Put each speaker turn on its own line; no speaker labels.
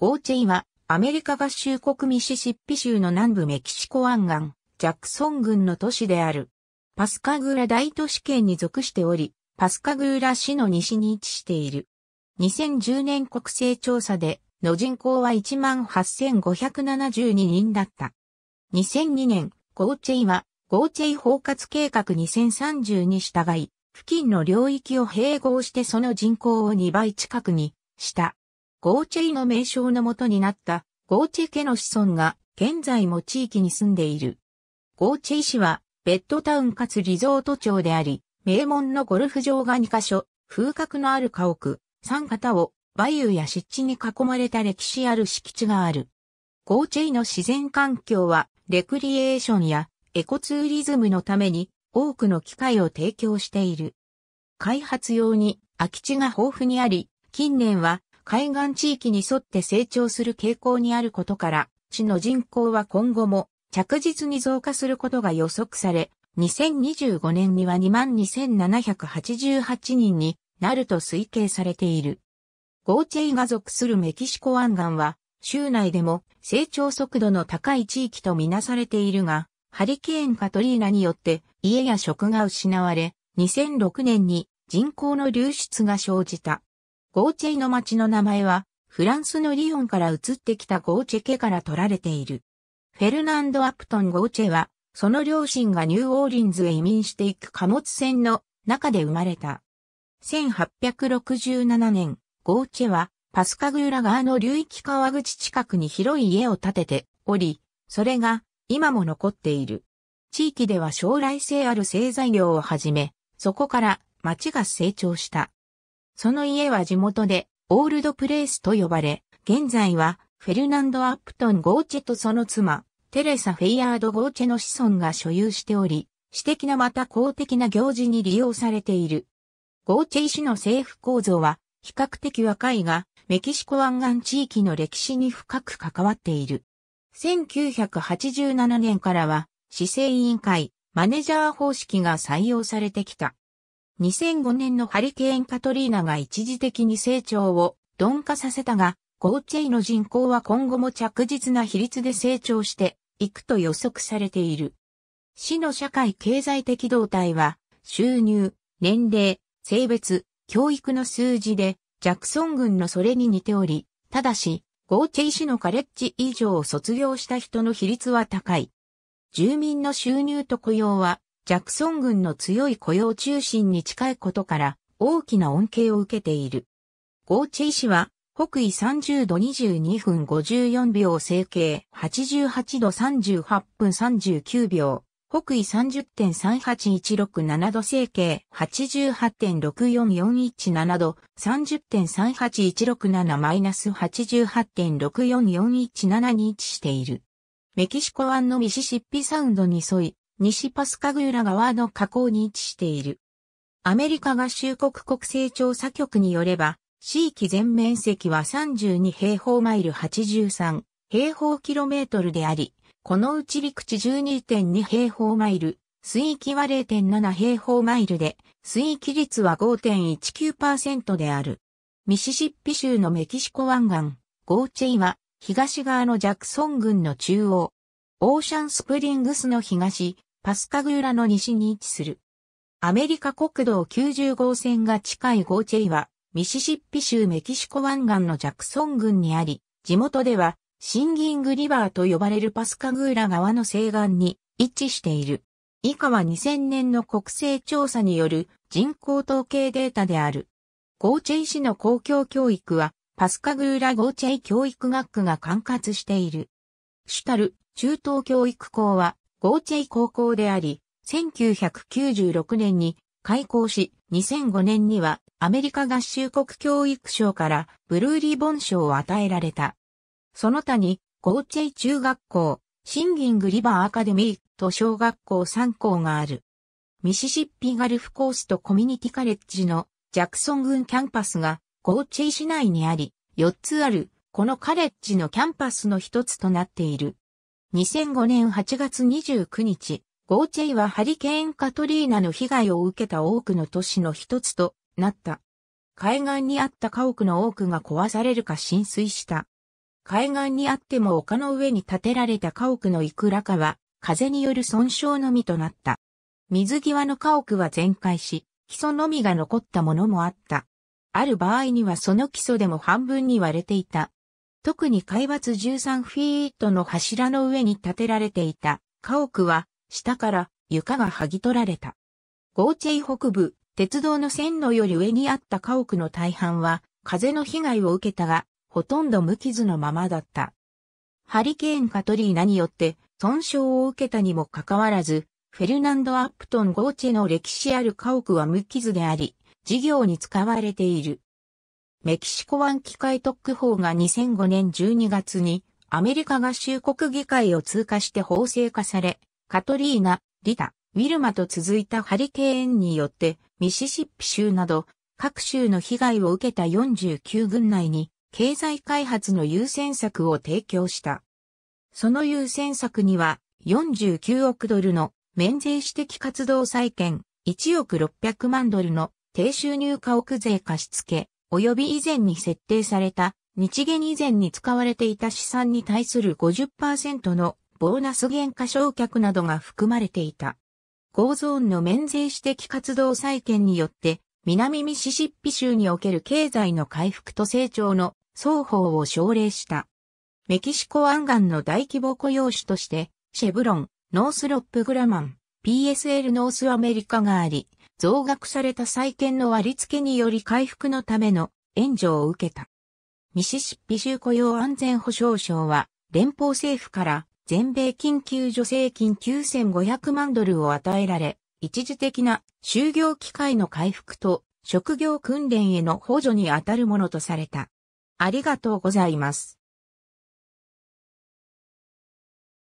ゴーチェイは、アメリカ合衆国ミシシッピ州の南部メキシコ湾岸、ジャクソン郡の都市である。パスカグーラ大都市圏に属しており、パスカグーラ市の西に位置している。2010年国勢調査で、の人口は18,572人だった。2002年、ゴーチェイは、ゴーチェイ包括計画2030に従い、付近の領域を併合してその人口を2倍近くにした。ゴーチェイの名称のもとになったゴーチェ家の子孫が現在も地域に住んでいる。ゴーチェイ市はベッドタウンかつリゾート町であり、名門のゴルフ場が2カ所、風格のある家屋、3型をバイユや湿地に囲まれた歴史ある敷地がある。ゴーチェイの自然環境はレクリエーションやエコツーリズムのために多くの機会を提供している。開発用に空き地が豊富にあり、近年は海岸地域に沿って成長する傾向にあることから、市の人口は今後も着実に増加することが予測され、2025年には22,788人になると推計されている。ゴーチェイが属するメキシコ湾岸は、州内でも成長速度の高い地域とみなされているが、ハリケーンカトリーナによって家や職が失われ、2006年に人口の流出が生じた。ゴーチェイの町の名前は、フランスのリヨンから移ってきたゴーチェ家から取られている。フェルナンド・アプトン・ゴーチェは、その両親がニューオーリンズへ移民していく貨物船の中で生まれた。1867年、ゴーチェは、パスカグーラ川の流域川口近くに広い家を建てており、それが今も残っている。地域では将来性ある製材業をはじめ、そこから町が成長した。その家は地元でオールドプレイスと呼ばれ、現在はフェルナンド・アップトン・ゴーチェとその妻、テレサ・フェイヤード・ゴーチェの子孫が所有しており、私的なまた公的な行事に利用されている。ゴーチェ医師の政府構造は比較的若いが、メキシコ湾岸地域の歴史に深く関わっている。1987年からは、市政委員会、マネジャー方式が採用されてきた。2005年のハリケーンカトリーナが一時的に成長を鈍化させたが、ゴーチェイの人口は今後も着実な比率で成長していくと予測されている。市の社会経済的動態は、収入、年齢、性別、教育の数字で、ジャクソン軍のそれに似ており、ただし、ゴーチェイ市のカレッジ以上を卒業した人の比率は高い。住民の収入と雇用は、ジャクソン軍の強い雇用中心に近いことから大きな恩恵を受けている。ゴーチイ氏は北緯30度22分54秒整形88度38分39秒。北緯30.38167度整形88.64417度30.38167-88.64417に位置している。メキシコ湾のミシシッピサウンドに沿い、西パスカグーラ川の河口に位置している。アメリカ合衆国国勢調査局によれば、地域全面積は32平方マイル83平方キロメートルであり、このうち陸地12.2平方マイル、水域は0.7平方マイルで、水域率は5.19%である。ミシシッピ州のメキシコ湾岸、ゴーチェイは、東側のジャクソン郡の中央、オーシャンスプリングスの東、パスカグーラの西に位置する。アメリカ国道90号線が近いゴーチェイは、ミシシッピ州メキシコ湾岸のジャクソン郡にあり、地元では、シンギングリバーと呼ばれるパスカグーラ川の西岸に位置している。以下は2000年の国勢調査による人口統計データである。ゴーチェイ市の公共教育は、パスカグーラゴーチェイ教育学区が管轄している。シュタル、中等教育校は、ゴーチェイ高校であり、1996年に開校し、2005年にはアメリカ合衆国教育省からブルーリボン賞を与えられた。その他に、ゴーチェイ中学校、シンギングリバーアカデミーと小学校3校がある。ミシシッピガルフコースとコミュニティカレッジのジャクソン群キャンパスがゴーチェイ市内にあり、4つある、このカレッジのキャンパスの一つとなっている。2005年8月29日、ゴーチェイはハリケーンカトリーナの被害を受けた多くの都市の一つとなった。海岸にあった家屋の多くが壊されるか浸水した。海岸にあっても丘の上に建てられた家屋のいくらかは、風による損傷のみとなった。水際の家屋は全壊し、基礎のみが残ったものもあった。ある場合にはその基礎でも半分に割れていた。特に海抜13フィートの柱の上に建てられていた家屋は下から床が剥ぎ取られた。ゴーチェイ北部、鉄道の線路より上にあった家屋の大半は風の被害を受けたが、ほとんど無傷のままだった。ハリケーンカトリーナによって損傷を受けたにもかかわらず、フェルナンド・アップトン・ゴーチェの歴史ある家屋は無傷であり、事業に使われている。メキシコ湾機械特区法が2005年12月にアメリカ合衆国議会を通過して法制化され、カトリーナ、リタ、ウィルマと続いたハリケーンによってミシシッピ州など各州の被害を受けた49軍内に経済開発の優先策を提供した。その優先策には49億ドルの免税私的活動債建1億600万ドルの低収入家屋税貸付及び以前に設定された日元以前に使われていた資産に対する50%のボーナス減価償却などが含まれていた。ゴーゾーンの免税指摘活動再建によって、南ミシシッピ州における経済の回復と成長の双方を奨励した。メキシコ湾岸の大規模雇用種として、シェブロン、ノースロップグラマン、PSL ノースアメリカがあり、増額された債券の割付により回復のための援助を受けた。ミシシッピ州雇用安全保障省は、連邦政府から全米緊急助成金9500万ドルを与えられ、一時的な就業機会の回復と職業訓練への補助に当たるものとされた。ありがとうございます。